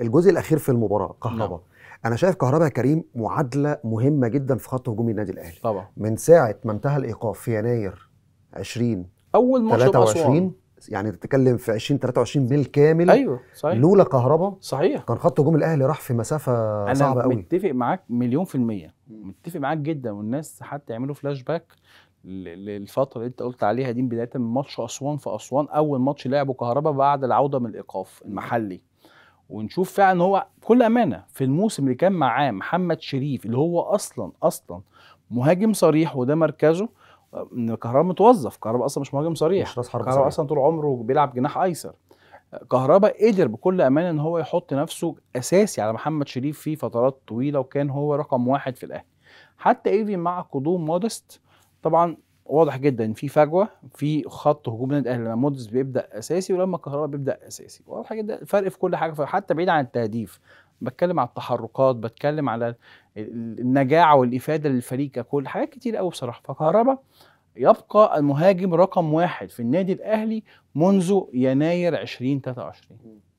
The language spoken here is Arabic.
الجزء الاخير في المباراه كهربا نعم. انا شايف كهربا يا كريم معادله مهمه جدا في خط هجوم النادي الاهلي طبعا من ساعه ما انتهى الايقاف في يناير 20 اول ماتش 23 يعني تتكلم في 20 23 بالكامل ايوه صحيح لولا كهربا صحيح كان خط هجوم الاهلي راح في مسافه أنا صعبه قوي انا متفق معاك مليون في الميه متفق معاك جدا والناس حتى يعملوا فلاش باك للفتره اللي انت قلت عليها دي بدايه من ماتش اسوان في اسوان اول ماتش لعبه كهربا بعد العوده من الايقاف المحلي ونشوف فعلا ان هو بكل امانه في الموسم اللي كان معاه محمد شريف اللي هو اصلا اصلا مهاجم صريح وده مركزه ان كهربا متوظف كهربا اصلا مش مهاجم صريح كهربا اصلا طول عمره بيلعب جناح ايسر كهربا قدر بكل امانه ان هو يحط نفسه اساسي على محمد شريف في فترات طويله وكان هو رقم واحد في الاهلي حتى ايفي مع قدوم مودست طبعا واضح جدا ان في فجوه في خط هجوم النادي الاهلي لما مودز بيبدا اساسي ولما كهربا بيبدا اساسي واضح جدا الفرق في كل حاجه حتى بعيد عن التهديف بتكلم على التحركات بتكلم على النجاعه والافاده للفريق ككل حاجات كتير قوي بصراحه فكهربا يبقى المهاجم رقم واحد في النادي الاهلي منذ يناير 2023